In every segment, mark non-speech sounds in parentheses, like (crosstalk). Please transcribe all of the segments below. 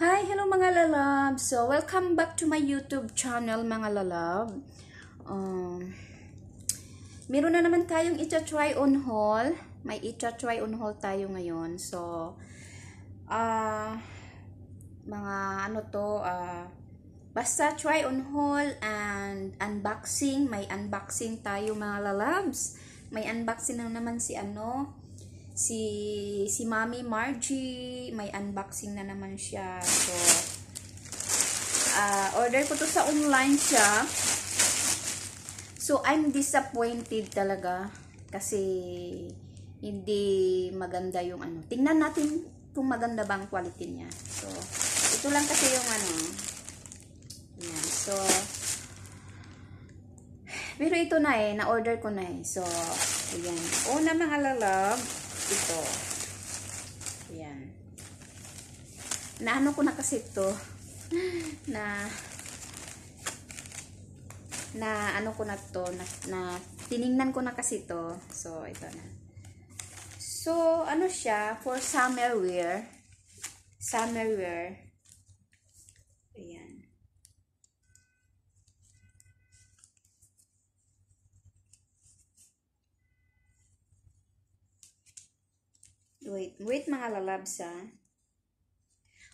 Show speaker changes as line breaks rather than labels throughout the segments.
Hi! Hello mga lalab! So, welcome back to my YouTube channel mga lalab. Um, meron na naman tayong ita-try on haul. May ita-try on haul tayo ngayon. So, uh, mga ano to, uh, basta try on haul and unboxing. May unboxing tayo mga lalabs. May unboxing na naman si ano, si si Mommy Margie, may unboxing na naman siya. So uh, order ko to sa online siya. So I'm disappointed talaga kasi hindi maganda yung ano. Tingnan natin kung maganda ba ang quality niya. So ito lang kasi yung ano. Yan. So pero ito na eh, na-order ko na eh. So, ayan. Una mga lalab, ito. Ayan. Naano ko na kasi ito (laughs) na na ano ko na to na, na tiningnan ko na kasi to so ito na so ano siya for summer wear summer wear Wait, wait mga lalabs ha.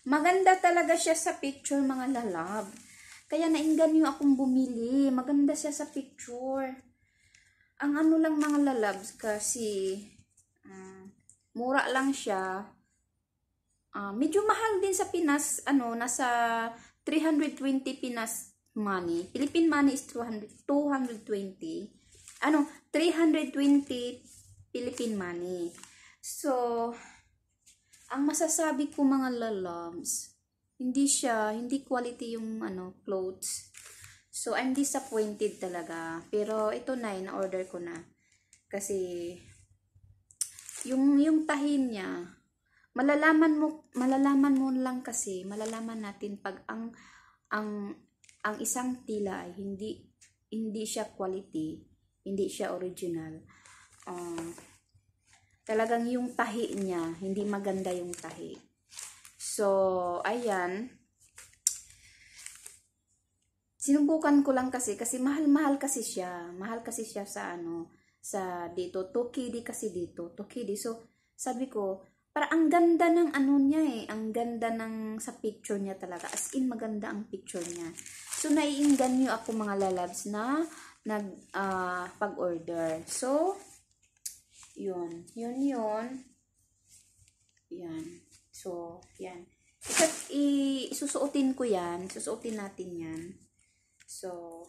Maganda talaga siya sa picture mga lalab. Kaya nainggan yung akong bumili. Maganda siya sa picture. Ang ano lang mga lalabs kasi uh, mura lang siya. Uh, medyo mahal din sa Pinas. Ano, nasa 320 Pinas money. Philippine money is 200, 220. Ano, 320 Philippine money. So, ang masasabi ko mga lalams, hindi siya, hindi quality yung ano, clothes. So, I'm disappointed talaga. Pero, ito na, in-order ko na. Kasi, yung, yung tahin niya, malalaman mo, malalaman mo lang kasi, malalaman natin pag ang, ang, ang isang tila ay hindi, hindi siya quality, hindi siya original. Um, Talagang yung tahi niya, hindi maganda yung tahi. So, ayan. Sinubukan ko lang kasi, kasi mahal-mahal kasi siya. Mahal kasi siya sa ano, sa dito. Tokidi kasi dito. Tokidi. So, sabi ko, para ang ganda ng ano niya eh, ang ganda ng sa picture niya talaga. As in maganda ang picture niya. So naiinggan niyo ako mga lalabs na nag uh, pag-order. So yun. Yun yun. Yan. So, yan. Ikat, isusuotin ko yan. Susuotin natin yan. So,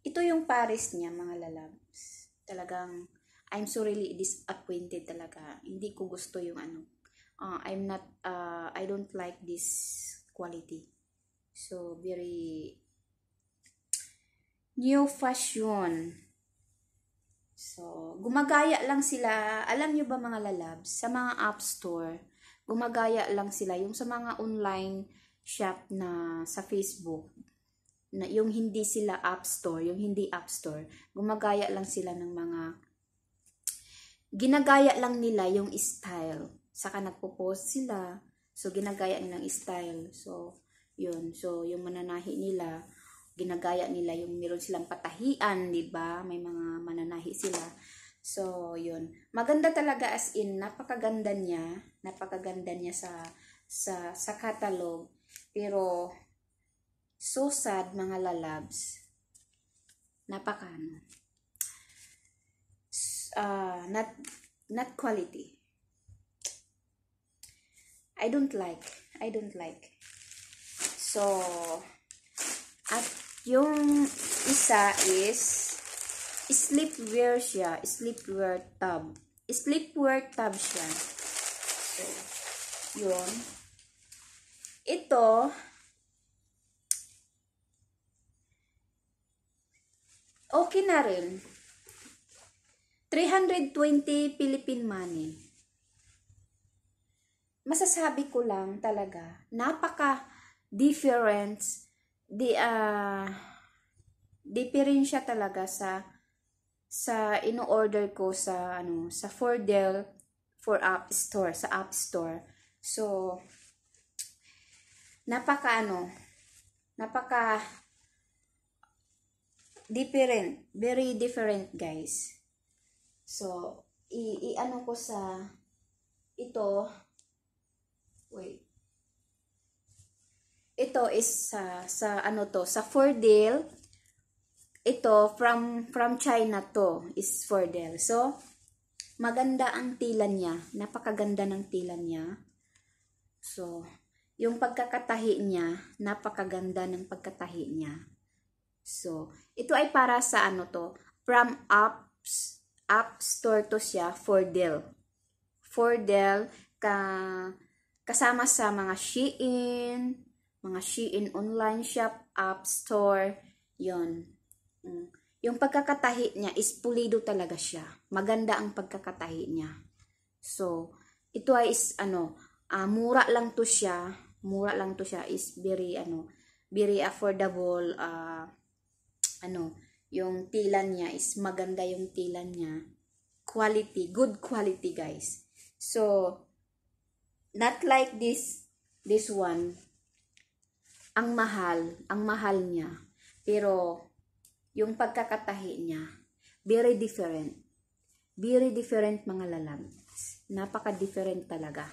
ito yung Paris niya, mga lalabs. Talagang, I'm so really disappointed talaga. Hindi ko gusto yung ano. Uh, I'm not, uh, I don't like this quality. So, very new fashion. So, gumagaya lang sila. Alam nyo ba mga lalabs, sa mga app store, gumagaya lang sila. Yung sa mga online shop na sa Facebook, na yung hindi sila app store, yung hindi app store, gumagaya lang sila ng mga ginagaya lang nila yung style. Saka nagpo-post sila. So, ginagaya nilang style. So, yun. So, yung mananahi nila, ginagaya nila yung meron silang patahian, 'di ba? May mga mananahi sila. So, 'yun. Maganda talaga as in napakaganda niya, napakaganda niya sa sa sa catalog. Pero so sad mga lalabs. Napakano. Uh, ah, not not quality. I don't like. I don't like. So, at yung isa is sleepwear siya. Sleepwear tub. Sleepwear tub siya. So, yun. Ito, okay na rin. 320 Philippine money. Masasabi ko lang talaga, napaka difference di ah uh, siya talaga sa sa ino-order ko sa ano sa Dell for App Store sa App Store. So napaka ano napaka different, very different guys. So i, i ano ko sa ito wait ito is sa, sa ano to, sa Fordale. Ito, from, from China to is Fordale. So, maganda ang tila niya. Napakaganda ng tila niya. So, yung pagkakatahi niya, napakaganda ng pagkatahi niya. So, ito ay para sa ano to, from apps, app store to siya, Fordale. Fordale, ka, kasama sa mga Shein, mga Shein online shop, app store, yon. Mm. Yung pagkakatahi niya is pulido talaga siya. Maganda ang pagkakatahi niya. So, ito ay is ano, uh, mura lang to siya. Mura lang to siya is very ano, very affordable uh, ano, yung tila niya is maganda yung tila niya. Quality, good quality guys. So, not like this this one ang mahal, ang mahal niya. Pero, yung pagkakatahi niya, very different. Very different mga lalam. Napaka-different talaga.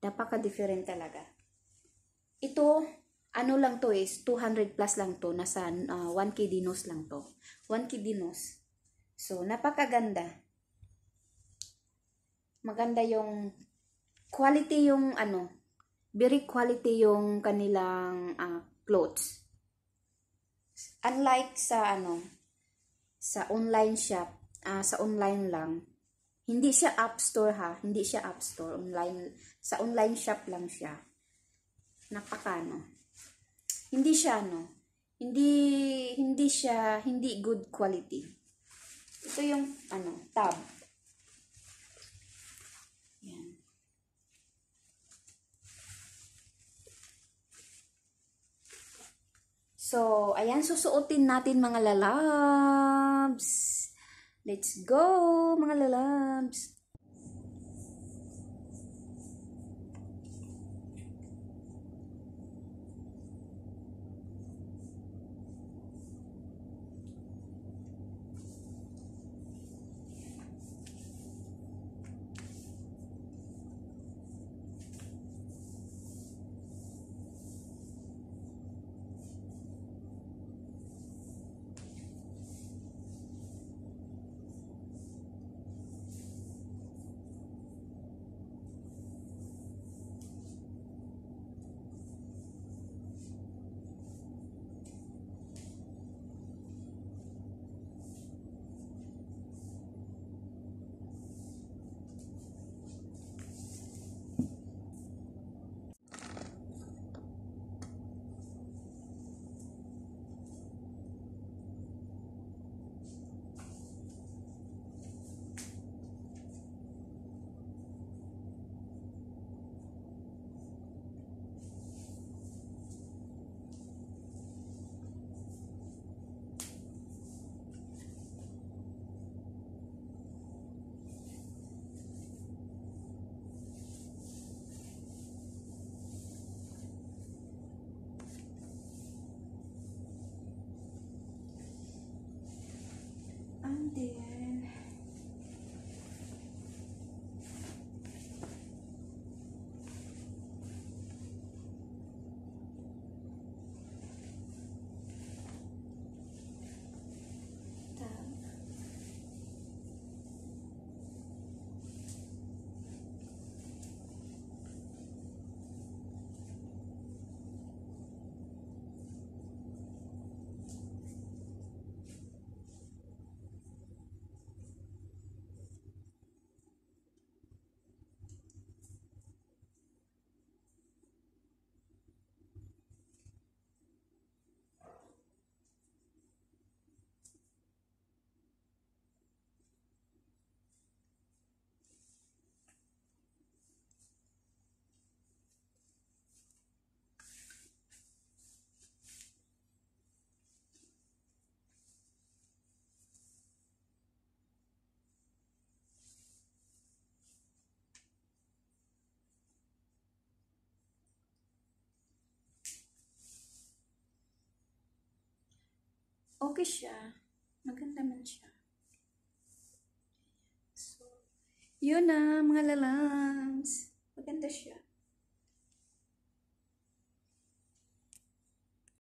Napaka-different talaga. Ito, ano lang to is, 200 plus lang to. Nasa uh, ah, 1K dinos lang to. 1K dinos. So, napakaganda maganda yung quality yung ano, very quality yung kanilang uh, clothes. Unlike sa ano, sa online shop, uh, sa online lang, hindi siya app store ha, hindi siya app store, online, sa online shop lang siya. Napakano. Hindi siya ano, hindi, hindi siya, hindi good quality. Ito yung, ano, tab. So, ayan, susuotin natin mga lalabs. Let's go, mga lalabs. okay siya. Maganda man siya. So, yun na, mga lalans. Maganda siya.